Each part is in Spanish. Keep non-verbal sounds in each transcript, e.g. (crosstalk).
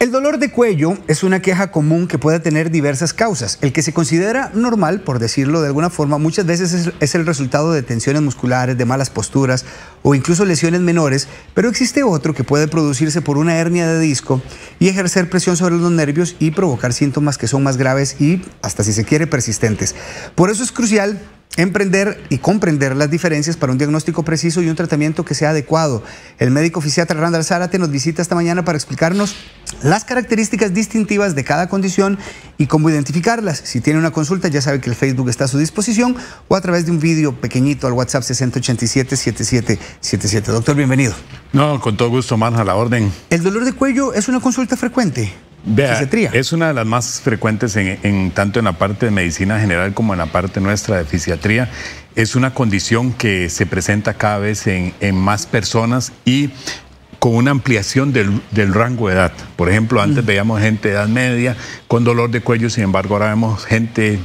El dolor de cuello es una queja común que puede tener diversas causas. El que se considera normal, por decirlo de alguna forma, muchas veces es, el resultado de tensiones musculares, de malas posturas o incluso lesiones menores, pero existe otro que puede producirse por una hernia de disco y ejercer presión sobre los nervios y provocar síntomas que son más graves y, hasta si se quiere, persistentes. Por eso es crucial Emprender y comprender las diferencias para un diagnóstico preciso y un tratamiento que sea adecuado. El médico oficial Randall Zárate nos visita esta mañana para explicarnos las características distintivas de cada condición y cómo identificarlas. Si tiene una consulta, ya sabe que el Facebook está a su disposición o a través de un vídeo pequeñito al WhatsApp 687 7777 Doctor, bienvenido. No, con todo gusto, Manja, la orden. ¿El dolor de cuello es una consulta frecuente? Es una de las más frecuentes en, tanto en la parte de medicina general como en la parte nuestra de fisiatría. Es una condición que se presenta cada vez en, más personas y con una ampliación del, rango de edad. Por ejemplo, mm. antes veíamos gente de edad media con dolor de cuello, sin embargo ahora vemos gente,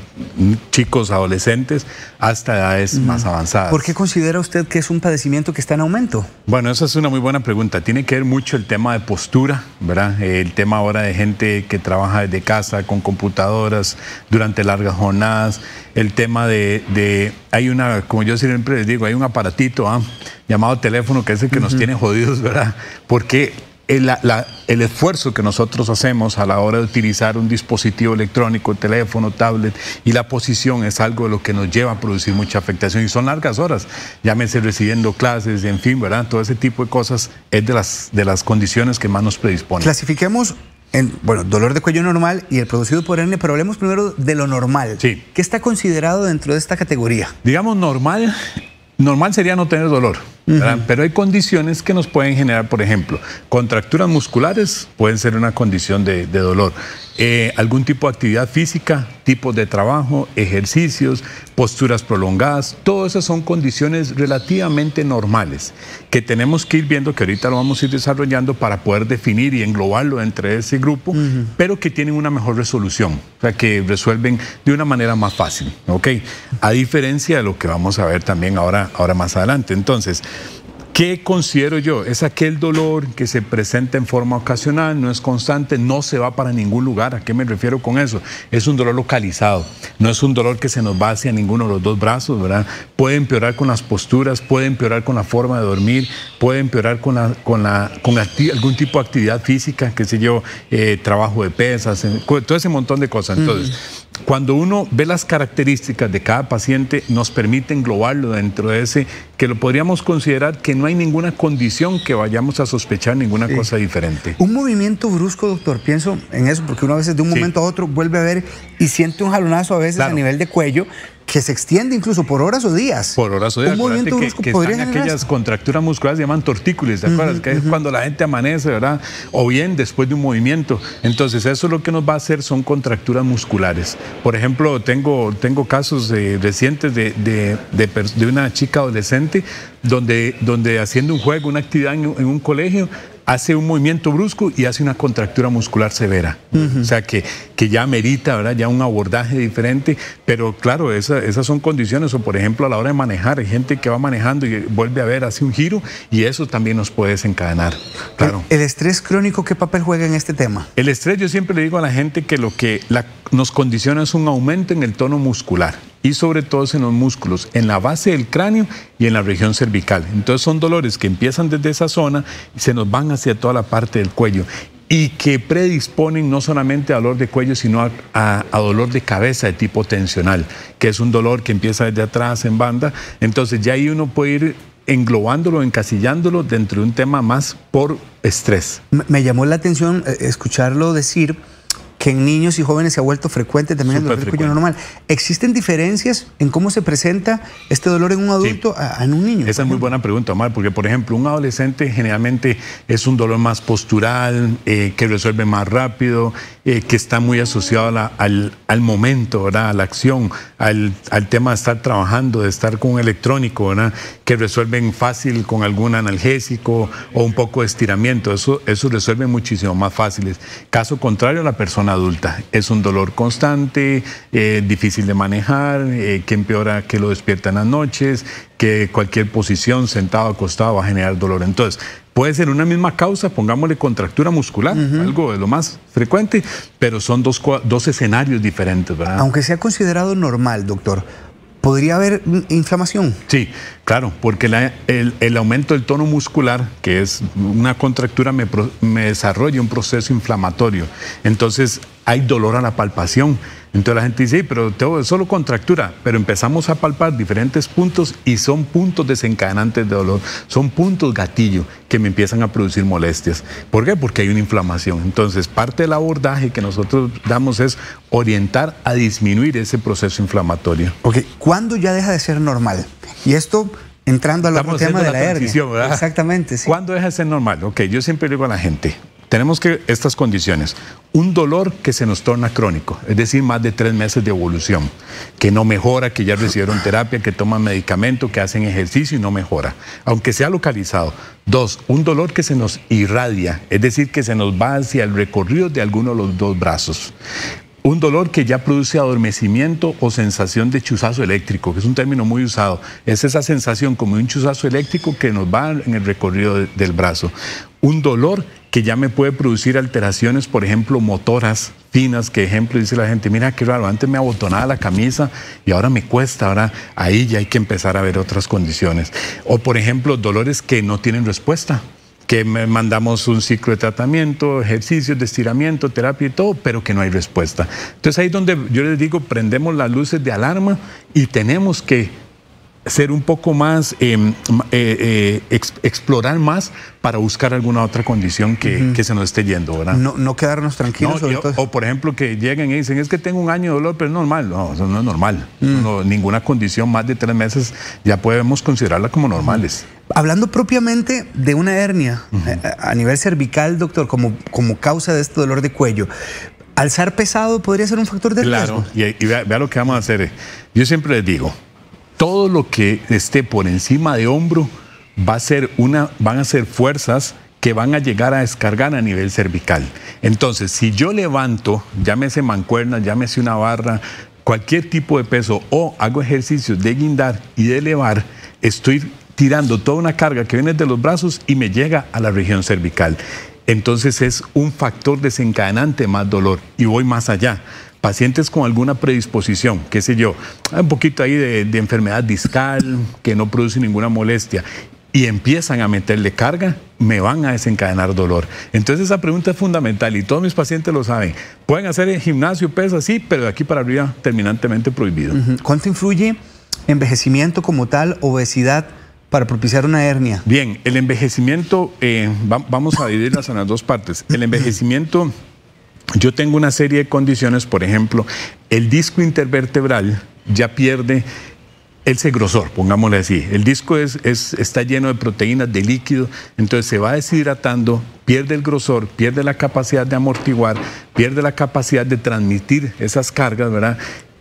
chicos, adolescentes, hasta edades más avanzadas. ¿Por qué considera usted que es un padecimiento que está en aumento? Bueno, esa es una muy buena pregunta. Tiene que ver mucho el tema de postura, ¿verdad? El tema ahora de gente que trabaja desde casa, con computadoras, durante largas jornadas. El tema de, hay una, como yo siempre les digo, hay un aparatito ¿ah? llamado teléfono que es el que nos tiene jodidos, ¿verdad? Porque el, el, esfuerzo que nosotros hacemos a la hora de utilizar un dispositivo electrónico, teléfono, tablet y la posición es algo de lo que nos lleva a producir mucha afectación y son largas horas, llámese recibiendo clases, en fin, ¿verdad? Todo ese tipo de cosas es de las, de las condiciones que más nos predispone. Clasifiquemos, en, bueno, dolor de cuello normal y el producido por hernia, pero hablemos primero de lo normal. Sí. ¿Qué está considerado dentro de esta categoría? Digamos normal, normal sería no tener dolor. Pero hay condiciones que nos pueden generar, por ejemplo, contracturas musculares pueden ser una condición de dolor. Eh, algún tipo de actividad física, tipos de trabajo, ejercicios, posturas prolongadas, todas esas son condiciones relativamente normales que tenemos que ir viendo, que ahorita lo vamos a ir desarrollando para poder definir y englobarlo entre ese grupo, pero que tienen una mejor resolución, o sea, que resuelven de una manera más fácil, ¿ok? A diferencia de lo que vamos a ver también ahora, ahora más adelante. Entonces, ¿Qué considero yo? Es aquel dolor que se presenta en forma ocasional, no es constante, no se va para ningún lugar. ¿A qué me refiero con eso? Es un dolor localizado, no es un dolor que se nos va hacia ninguno de los dos brazos, ¿verdad? Puede empeorar con las posturas, puede empeorar con la forma de dormir, puede empeorar con, algún tipo de actividad física, qué sé yo, eh, trabajo de pesas, todo ese montón de cosas. Entonces, cuando uno ve las características de cada paciente, nos permite englobarlo dentro de ese, que lo podríamos considerar que no hay ninguna condición que vayamos a sospechar ninguna cosa diferente. Un movimiento brusco, doctor, pienso en eso, porque uno a veces de un momento a otro vuelve a ver y siente un jalonazo a veces a nivel de cuello, que se extiende incluso por horas o días. Por horas o días. Un movimiento que, están aquellas contracturas musculares llaman tortícolis, ¿de acuerdo? que es cuando la gente amanece, ¿verdad? O bien después de un movimiento. Entonces, eso lo que nos va a hacer son contracturas musculares. Por ejemplo, tengo, tengo casos eh, recientes de, una chica adolescente donde, donde haciendo un juego, una actividad en un colegio, hace un movimiento brusco y hace una contractura muscular severa. O sea, que, que ya merita, ¿verdad? Ya un abordaje diferente, pero claro, esas son condiciones. O por ejemplo, a la hora de manejar, hay gente que va manejando y vuelve a ver, hace un giro y eso también nos puede desencadenar. Claro. ¿El, estrés crónico qué papel juega en este tema? El estrés, yo siempre le digo a la gente que lo que nos condiciona es un aumento en el tono muscular y sobre todo en los músculos, en la base del cráneo y en la región cervical. Entonces son dolores que empiezan desde esa zona y se nos van hacia toda la parte del cuello y que predisponen no solamente a dolor de cuello, sino a, a, dolor de cabeza de tipo tensional, que es un dolor que empieza desde atrás en banda. Entonces ya ahí uno puede ir englobándolo, encasillándolo dentro de un tema más por estrés. Me llamó la atención eh, escucharlo decir que en niños y jóvenes se ha vuelto frecuente también el dolor normal. ¿Existen diferencias en cómo se presenta este dolor en un adulto a, en un niño? Esa es muy buena pregunta, Omar, porque por ejemplo, un adolescente generalmente es un dolor más postural, eh, que resuelve más rápido, eh, que está muy asociado al, momento, ¿verdad? a la acción, al, tema de estar trabajando, de estar con un electrónico, ¿verdad? que resuelven fácil con algún analgésico o un poco de estiramiento. Eso, eso resuelve muchísimo más fáciles. Caso contrario, la persona adulta. Es un dolor constante, eh, difícil de manejar, eh, que empeora que lo despierta en las noches, que cualquier posición, sentado, acostado, va a generar dolor. Entonces, puede ser una misma causa, pongámosle contractura muscular, algo de lo más frecuente, pero son dos, dos escenarios diferentes, ¿verdad? Aunque sea considerado normal, doctor, ¿podría haber inflamación? Sí, claro, porque el, aumento del tono muscular, que es una contractura, me desarrolla un proceso inflamatorio. Entonces hay dolor a la palpación entonces la gente dice, sí, pero todo es solo contractura, pero empezamos a palpar diferentes puntos y son puntos desencadenantes de dolor, son puntos gatillo que me empiezan a producir molestias. ¿Por qué? Porque hay una inflamación. Entonces parte del abordaje que nosotros damos es orientar a disminuir ese proceso inflamatorio. Ok, ¿cuándo ya deja de ser normal? Y esto entrando al otro tema de la, hernia. Exactamente, sí. ¿Cuándo deja de ser normal? Ok, yo siempre digo a la gente, tenemos que estas condiciones. Un dolor que se nos torna crónico, es decir, más de tres meses de evolución, que no mejora, que ya recibieron terapia, que toman medicamento, que hacen ejercicio y no mejora, aunque sea localizado. Dos, un dolor que se nos irradia, es decir, que se nos va hacia el recorrido de alguno de los dos brazos. Un dolor que ya produce adormecimiento o sensación de chuzazo eléctrico, que es un término muy usado. Es esa sensación como un chuzazo eléctrico que nos va en el recorrido del brazo. Un dolor que ya me puede producir alteraciones, por ejemplo, motoras finas, que ejemplo dice la gente, mira qué raro, antes me abotonaba la camisa y ahora me cuesta, ahora ahí ya hay que empezar a ver otras condiciones. O por ejemplo, dolores que no tienen respuesta, que mandamos un ciclo de tratamiento, ejercicios de estiramiento, terapia y todo, pero que no hay respuesta. Entonces ahí es donde yo les digo, prendemos las luces de alarma y tenemos que ser un poco más, em, eh, eh, explorar más para buscar alguna otra condición que, se nos esté yendo, ¿verdad? No, quedarnos tranquilos. o por ejemplo que lleguen y dicen, es que tengo un año de dolor, pero es normal. No, eso no es normal. Mm. ninguna condición más de tres meses ya podemos considerarla como normales. Hablando propiamente de una hernia eh, a, nivel cervical, doctor, como, como causa de este dolor de cuello, alzar pesado podría ser un factor de riesgo. Claro, y, vea, lo que vamos a hacer. Yo siempre les digo, todo lo que esté por encima de hombro va a ser una, van a ser fuerzas que van a llegar a descargar a nivel cervical. Entonces, si yo levanto, llámese mancuerna, llámese una barra, cualquier tipo de peso o hago ejercicios de guindar y de elevar, estoy tirando toda una carga que viene de los brazos y me llega a la región cervical. Entonces es un factor desencadenante más dolor y voy más allá pacientes con alguna predisposición, qué sé yo, un poquito ahí de, enfermedad discal que no produce ninguna molestia y empiezan a meterle carga, me van a desencadenar dolor. Entonces esa pregunta es fundamental y todos mis pacientes lo saben. Pueden hacer gimnasio, peso, sí, pero de aquí para arriba terminantemente prohibido. ¿Cuánto influye envejecimiento como tal, obesidad? para propiciar una hernia? Bien, el envejecimiento, eh, vamos a dividirlas en las dos partes. El (clears throat) envejecimiento yo tengo una serie de condiciones, por ejemplo, el disco intervertebral ya pierde ese grosor, pongámosle así. El disco está lleno de proteínas, de líquido, entonces se va deshidratando, pierde el grosor, pierde la capacidad de amortiguar, pierde la capacidad de transmitir esas cargas, ¿verdad?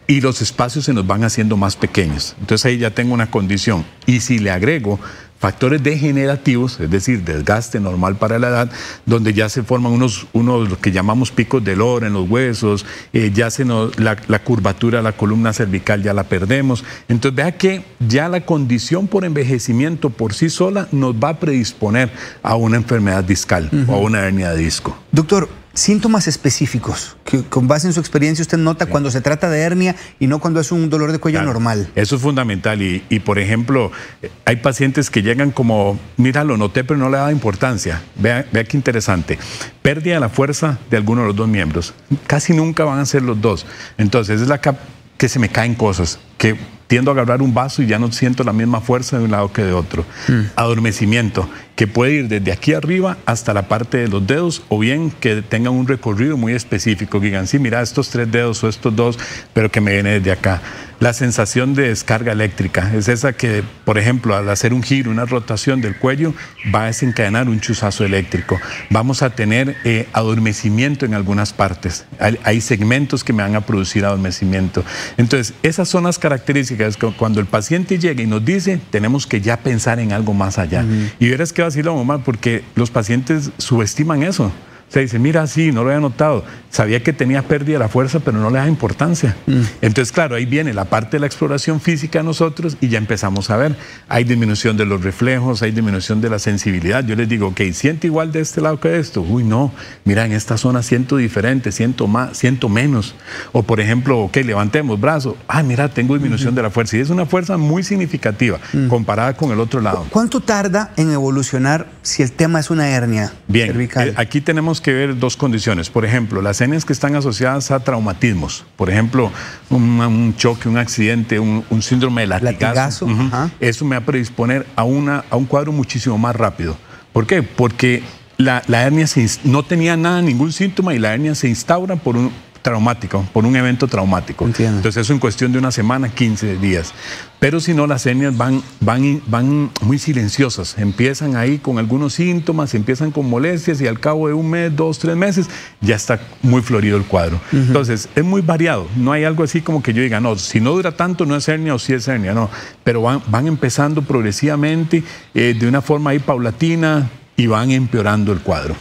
Y los espacios se nos van haciendo más pequeños. Entonces ahí ya tengo una condición. Y si le agrego factores degenerativos, es decir, desgaste normal para la edad, donde ya se forman unos, unos que llamamos picos de oro en los huesos, eh, ya se nos, la, curvatura de la columna cervical ya la perdemos. Entonces vea que ya la condición por envejecimiento por sí sola nos va a predisponer a una enfermedad discal o a una hernia de disco. Doctor, síntomas específicos que con base en su experiencia usted nota cuando se trata de hernia y no cuando es un dolor de cuello normal. Eso es fundamental y, por ejemplo, eh, hay pacientes que llegan como, mira, lo noté pero no le daba importancia. Vea, vea qué interesante. Pérdida de la fuerza de alguno de los dos miembros. Casi nunca van a ser los dos. Entonces es la que se me caen cosas, que a agarrar un vaso y ya no siento la misma fuerza de un lado que de otro. Mm. Adormecimiento, que puede ir desde aquí arriba hasta la parte de los dedos o bien que tengan un recorrido muy específico, que digan, sí, mira, estos tres dedos o estos dos, pero que me viene desde acá. La sensación de descarga eléctrica es esa que, por ejemplo, al hacer un giro, una rotación del cuello, va a desencadenar un chuzazo eléctrico. Vamos a tener eh, adormecimiento en algunas partes. Hay, hay segmentos que me van a producir adormecimiento. Entonces, esas son las características cuando el paciente llega y nos dice, tenemos que ya pensar en algo más allá. Uh qué Y verás que la mamá, porque los pacientes subestiman eso. Se dice, mira, sí, no lo había notado. Sabía que tenía pérdida de la fuerza, pero no le da importancia. Mm. Entonces, claro, ahí viene la parte de la exploración física a nosotros y ya empezamos a ver. Hay disminución de los reflejos, hay disminución de la sensibilidad. Yo les digo, ok, siento igual de este lado que de esto. Uy, no, mira, en esta zona siento diferente, siento más, siento menos. O, por ejemplo, ok, levantemos brazo. Ah, mira, tengo disminución de la fuerza. Y es una fuerza muy significativa mm. comparada con el otro lado. ¿Cuánto tarda en evolucionar si el tema es una hernia cervical? Eh, aquí tenemos que ver dos condiciones. Por ejemplo, las hernias que están asociadas a traumatismos. Por ejemplo, un, choque, un accidente, un, síndrome de la Eso me va a predisponer a, una, a un cuadro muchísimo más rápido. ¿Por qué? Porque la, hernia no tenía nada, ningún síntoma y la hernia se instaura por un, traumático, por un evento traumático. Entonces eso en cuestión de una semana, 15 días. Pero si no, las hernias van, van, van muy silenciosas. Empiezan ahí con algunos síntomas, empiezan con molestias y al cabo de un mes, dos, tres meses, ya está muy florido el cuadro. Entonces es muy variado. No hay algo así como que yo diga, no, si no dura tanto no es hernia o si es hernia, no. Pero van, van empezando progresivamente, eh, de una forma ahí paulatina y van empeorando el cuadro.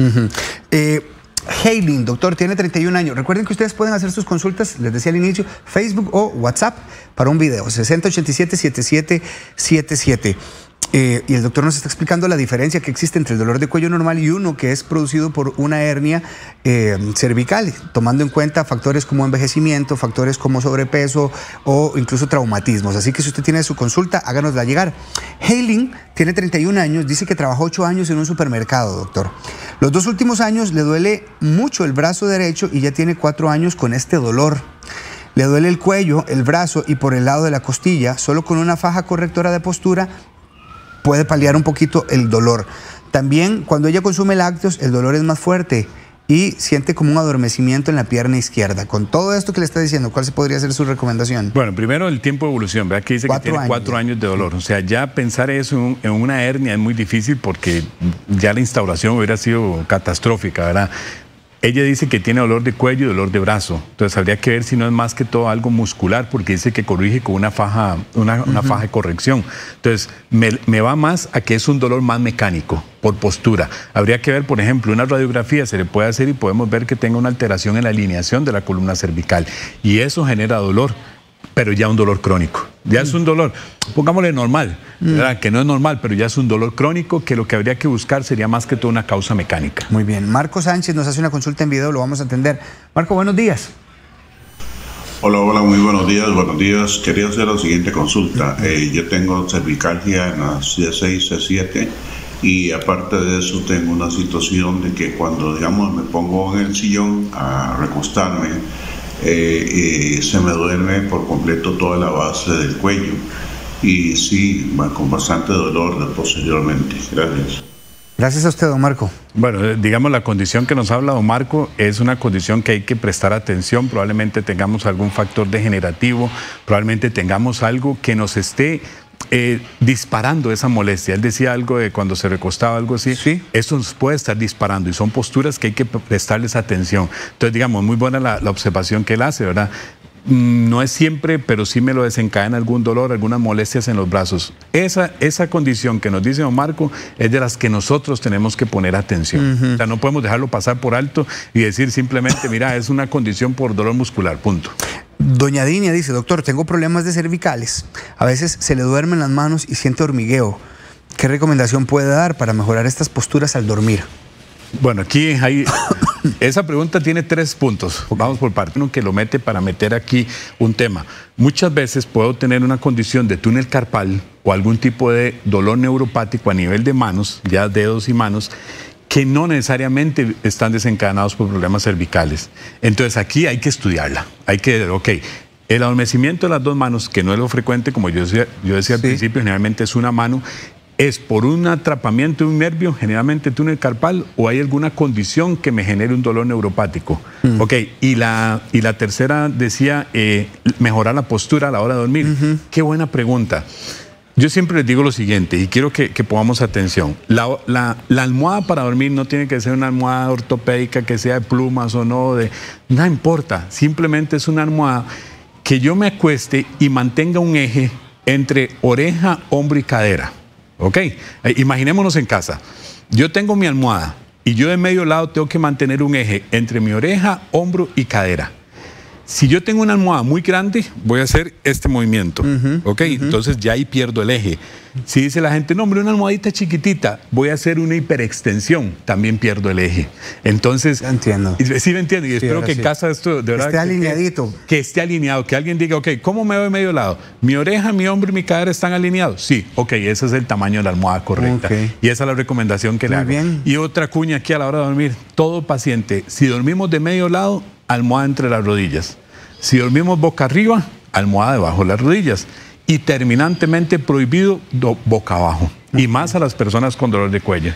Hailing, doctor, tiene 31 años. Recuerden que ustedes pueden hacer sus consultas, les decía al inicio, Facebook o WhatsApp para un video, 6087-7777. Eh, y el doctor nos está explicando la diferencia que existe entre el dolor de cuello normal y uno que es producido por una hernia eh, cervical, tomando en cuenta factores como envejecimiento, factores como sobrepeso o incluso traumatismos. Así que si usted tiene su consulta, háganosla llegar. Hailing tiene 31 años, dice que trabajó 8 años en un supermercado, doctor. Los dos últimos años le duele mucho el brazo derecho y ya tiene 4 años con este dolor. Le duele el cuello, el brazo y por el lado de la costilla, solo con una faja correctora de postura puede paliar un poquito el dolor. También cuando ella consume lácteos, el dolor es más fuerte y siente como un adormecimiento en la pierna izquierda. Con todo esto que le está diciendo, ¿cuál se podría ser su recomendación? Bueno, primero el tiempo de evolución, ¿verdad? Que dice cuatro que tiene años. cuatro años de dolor. O sea, ya pensar eso en, en, una hernia es muy difícil porque ya la instauración hubiera sido catastrófica, ¿verdad? Ella dice que tiene dolor de cuello y dolor de brazo. Entonces habría que ver si no es más que todo algo muscular, porque dice que corrige con una faja, una, faja de corrección. Entonces me, me va más a que es un dolor más mecánico por postura. Habría que ver, por ejemplo, una radiografía se le puede hacer y podemos ver que tenga una alteración en la alineación de la columna cervical y eso genera dolor pero ya un dolor crónico. Ya es un dolor, pongámosle normal, mm. que no es normal, pero ya es un dolor crónico que lo que habría que buscar sería más que todo una causa mecánica. Muy bien, Marco Sánchez nos hace una consulta en video, lo vamos a atender. Marco, buenos días. Hola, hola, muy buenos días, buenos días. Quería hacer la siguiente consulta. Eh, yo tengo cervicalgia en las C6, C7 y aparte de eso tengo una situación de que cuando, digamos, me pongo en el sillón a recostarme, eh, eh, se me duerme por completo toda la base del cuello y sí, con bastante dolor posteriormente. Gracias. Gracias a usted, don Marco. Bueno, eh, digamos, la condición que nos habla don Marco es una condición que hay que prestar atención. Probablemente tengamos algún factor degenerativo, probablemente tengamos algo que nos esté eh, disparando esa molestia. Él decía algo de cuando se recostaba, algo así. Sí. Eso nos puede estar disparando y son posturas que hay que prestarles atención. Entonces, digamos, muy buena la observación que él hace, ¿verdad? no es siempre, pero sí me lo desencadena algún dolor, algunas molestias en los brazos. Esa, esa condición que nos dice don Marco es de las que nosotros tenemos que poner atención. O sea, no podemos dejarlo pasar por alto y decir simplemente, mira, es una condición por dolor muscular, punto. Doña Dinia dice, doctor, tengo problemas de cervicales. A veces se le duermen las manos y siente hormigueo. ¿Qué recomendación puede dar para mejorar estas posturas al dormir? Bueno, aquí hay esa pregunta tiene tres puntos. Vamos por parte. Uno que lo mete para meter aquí un tema. Muchas veces puedo tener una condición de túnel carpal o algún tipo de dolor neuropático a nivel de manos, ya dedos y manos, que no necesariamente están desencadenados por problemas cervicales. Entonces aquí hay que estudiarla. Hay que, ok, el adormecimiento de las dos manos, que no es lo frecuente, como yo decía, yo decía al principio, generalmente es una mano, ¿Es por un atrapamiento de un nervio, generalmente túnel carpal, o hay alguna condición que me genere un dolor neuropático? Mm. Ok, y la, tercera decía eh, mejorar la postura a la hora de dormir. Qué buena pregunta. Yo siempre les digo lo siguiente y quiero que, pongamos atención. La, la, almohada para dormir no tiene que ser una almohada ortopédica que sea de plumas o no, de, no importa, simplemente es una almohada que yo me acueste y mantenga un eje entre oreja, hombro y cadera. ¿Ok? Eh, imaginémonos en casa. Yo tengo mi almohada y yo de medio lado tengo que mantener un eje entre mi oreja, hombro y cadera. Si yo tengo una almohada muy grande, voy a hacer este movimiento. ¿Ok? Entonces ya ahí pierdo el eje. Si dice la gente, no, hombre, una almohadita chiquitita, voy a hacer una hiperextensión, también pierdo el eje. Entonces. Entiendo. Sí, lo entiendo. Y espero que casa esto de verdad. Esté que, alineadito. Que, esté alineado, que alguien diga, ok, ¿cómo me veo de medio lado? ¿Mi oreja, mi hombro y mi cadera están alineados? Sí, ok, ese es el tamaño de la almohada correcta. Y esa es la recomendación que le hago. Bien. Y otra cuña aquí a la hora de dormir. Todo paciente, si dormimos de medio lado, almohada entre las rodillas. Si dormimos boca arriba, almohada debajo de las rodillas y terminantemente prohibido boca abajo. Y más a las personas con dolor de cuello.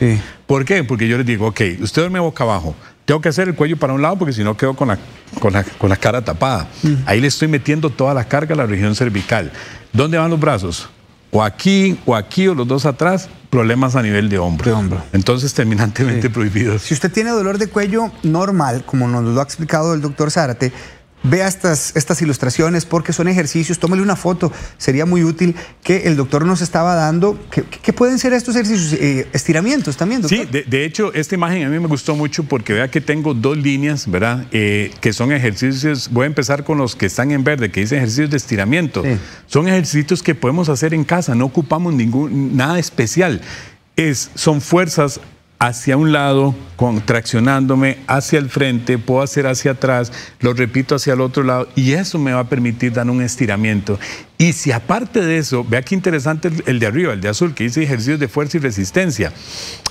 ¿Por qué? Porque yo les digo, ok, usted duerme boca abajo. Tengo que hacer el cuello para un lado porque si no quedo con la, con, la, cara tapada. Mm. Ahí le estoy metiendo toda la carga a la región cervical. ¿Dónde van los brazos? O aquí, o aquí, o los dos atrás, problemas a nivel de hombro. De hombro. Entonces, terminantemente prohibido. Si usted tiene dolor de cuello normal, como nos lo ha explicado el doctor Zárate, vea estas, estas ilustraciones porque son ejercicios, tómale una foto, sería muy útil que el doctor nos estaba dando. ¿Qué, pueden ser estos ejercicios? Eh, estiramientos también, doctor. Sí, de, hecho, esta imagen a mí me gustó mucho porque vea que tengo dos líneas, ¿verdad? Eh, que son ejercicios, voy a empezar con los que están en verde, que dicen ejercicios de estiramiento. Son ejercicios que podemos hacer en casa, no ocupamos ningún, nada especial. Es, son fuerzas hacia un lado, contraccionándome hacia el frente, puedo hacer hacia atrás, lo repito hacia el otro lado y eso me va a permitir dar un estiramiento. Y si aparte de eso, vea qué interesante el de arriba, el de azul, que dice ejercicios de fuerza y resistencia.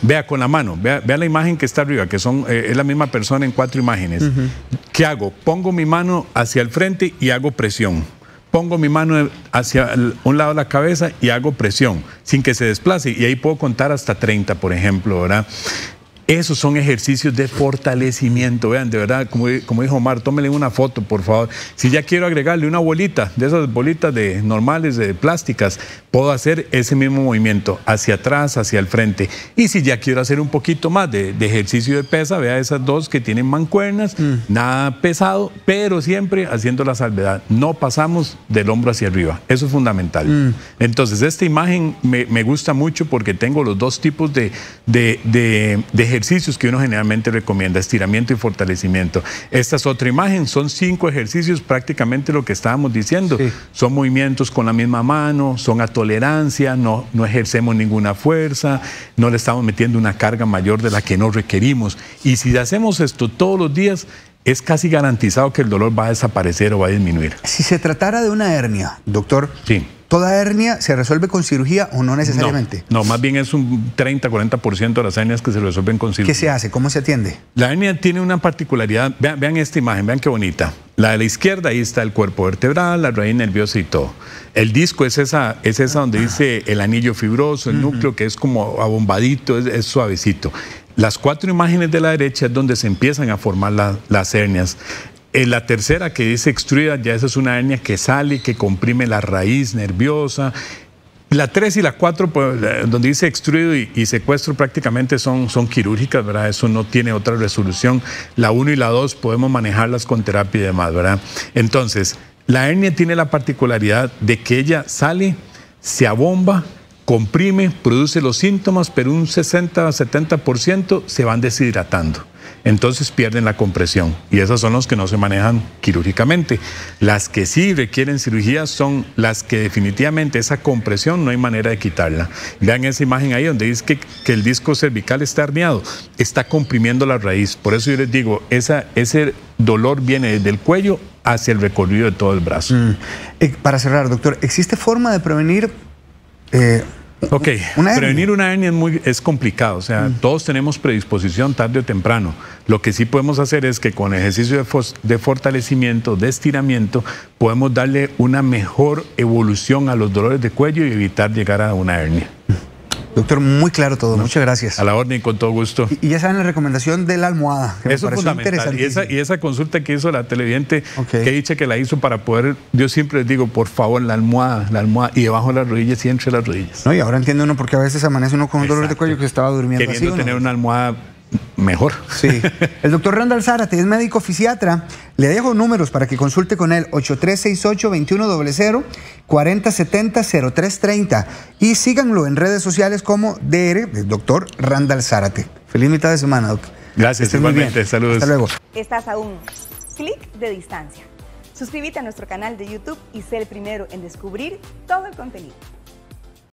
Vea con la mano, vea, la imagen que está arriba, que son, eh, es la misma persona en cuatro imágenes. ¿Qué hago? Pongo mi mano hacia el frente y hago presión pongo mi mano hacia un lado de la cabeza y hago presión sin que se desplace. Y ahí puedo contar hasta 30, por ejemplo, ¿verdad? Esos son ejercicios de fortalecimiento. Vean, de verdad, como, dijo Omar, tómenle una foto, por favor. Si ya quiero agregarle una bolita, de esas bolitas de normales, de plásticas, puedo hacer ese mismo movimiento, hacia atrás, hacia el frente. Y si ya quiero hacer un poquito más de, ejercicio de pesa, vea esas dos que tienen mancuernas, mm. nada pesado, pero siempre haciendo la salvedad. No pasamos del hombro hacia arriba. Eso es fundamental. Mm. Entonces, esta imagen me, gusta mucho porque tengo los dos tipos de, de, de ejercicios ejercicios que uno generalmente recomienda, estiramiento y fortalecimiento. Esta es otra imagen, son cinco ejercicios, prácticamente lo que estábamos diciendo. Son movimientos con la misma mano, son a tolerancia, no, no ejercemos ninguna fuerza, no le estamos metiendo una carga mayor de la que no requerimos. Y si hacemos esto todos los días, es casi garantizado que el dolor va a desaparecer o va a disminuir. Si se tratara de una hernia, doctor, sí. ¿Toda hernia se resuelve con cirugía o no necesariamente? No, más bien es un 30-40% de las hernias que se resuelven con cirugía. ¿Qué se hace? ¿Cómo se atiende? La hernia tiene una particularidad. Vean, esta imagen, vean qué bonita. La de la izquierda, ahí está el cuerpo vertebral, la raíz nerviosa y todo. El disco es esa, es esa donde dice el anillo fibroso, el núcleo, que es como abombadito, es, suavecito. Las cuatro imágenes de la derecha es donde se empiezan a formar las hernias la tercera, que dice extruida, ya esa es una hernia que sale, que comprime la raíz nerviosa. La tres y la cuatro, pues, donde dice extruido y, secuestro, prácticamente son, quirúrgicas, ¿verdad? Eso no tiene otra resolución. La uno y la dos podemos manejarlas con terapia y demás, ¿verdad? Entonces, la hernia tiene la particularidad de que ella sale, se abomba, comprime, produce los síntomas, pero un 60-70% se van deshidratando entonces pierden la compresión y esas son los que no se manejan quirúrgicamente. Las que sí requieren cirugía son las que definitivamente esa compresión no hay manera de quitarla. Vean esa imagen ahí donde dice que, que el disco cervical está herniado, está comprimiendo la raíz. Por eso yo les digo, ese dolor viene desde el cuello hacia el recorrido de todo el brazo. Mm. Eh, para cerrar, doctor, ¿existe forma de prevenir eh, Ok, prevenir una hernia es, muy, complicado, o sea, mm. todos tenemos predisposición tarde o temprano. Lo que sí podemos hacer es que con ejercicio de, fortalecimiento, de estiramiento, podemos darle una mejor evolución a los dolores de cuello y evitar llegar a una hernia. Doctor, muy claro todo. Muchas gracias. A la orden, con todo gusto. Y, ya saben la recomendación de la almohada, Eso es fundamental. Y esa, consulta que hizo la televidente, que que dice que la hizo para poder, yo siempre les digo, por favor, la almohada, la almohada, y debajo de las rodillas y entre las rodillas. No, y ahora entiendo uno porque a veces amanece uno con un dolor de cuello que estaba durmiendo Queriendo tener una almohada mejor. Sí. (laughs) El doctor Randall Zárate es médico fisiatra. Le dejo números para que consulte con él: 8368-2100, 4070-0330. Y síganlo en redes sociales como DR, el doctor Randall Zárate. Feliz mitad de semana, doctor. Gracias, igualmente. Saludos. Hasta luego. Estás a un clic de distancia. Suscríbete a nuestro canal de YouTube y sé el primero en descubrir todo el contenido.